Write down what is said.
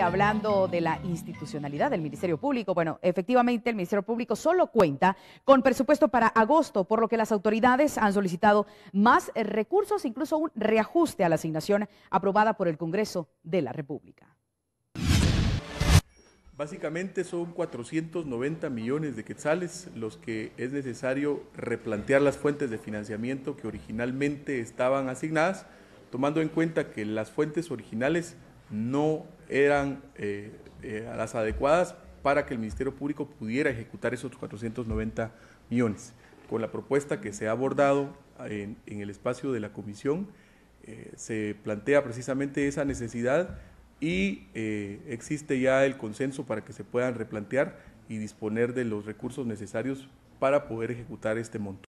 hablando de la institucionalidad del Ministerio Público. Bueno, efectivamente el Ministerio Público solo cuenta con presupuesto para agosto, por lo que las autoridades han solicitado más recursos, incluso un reajuste a la asignación aprobada por el Congreso de la República. Básicamente son 490 millones de quetzales los que es necesario replantear las fuentes de financiamiento que originalmente estaban asignadas, tomando en cuenta que las fuentes originales no eran eh, eh, las adecuadas para que el Ministerio Público pudiera ejecutar esos 490 millones. Con la propuesta que se ha abordado en, el espacio de la comisión, eh, se plantea precisamente esa necesidad y existe ya el consenso para que se puedan replantear y disponer de los recursos necesarios para poder ejecutar este monto.